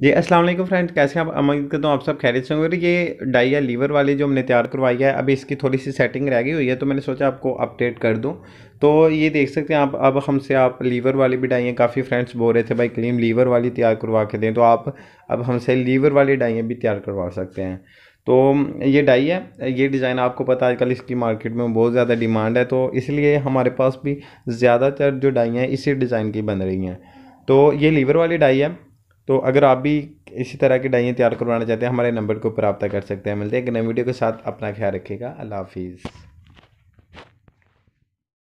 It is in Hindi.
जी अस्सलाम वालेकुम फ्रेंड कैसे हैं आप अमित करता हूँ आप सब खैरियत से होंगे ये डाइया लीवर वाली जो हमने तैयार करवाई है अभी इसकी थोड़ी सी सेटिंग रह गई हुई है तो मैंने सोचा आपको अपडेट कर दूँ तो ये देख सकते हैं आप अब हमसे आप लीवर वाली भी डाइयाँ काफ़ी फ्रेंड्स बोल रहे थे भाई क्लीम लीवर वाली तैयार करवा के दें तो आप अब हमसे लीवर वाली डाइयाँ भी तैयार करवा सकते हैं तो ये डाई है ये डिज़ाइन आपको पता है आजकल इसकी मार्केट में बहुत ज़्यादा डिमांड है तो इसलिए हमारे पास भी ज़्यादातर जो डाइयाँ इसी डिज़ाइन की बन रही हैं तो ये लीवर वाली डाई है तो अगर आप भी इसी तरह की डाइयाँ तैयार करवाना चाहते हैं हमारे नंबर के ऊपर कर सकते हैं मिलते हैं एक नई वीडियो के साथ अपना ख्याल रखिएगा अल्लाह हाफिज़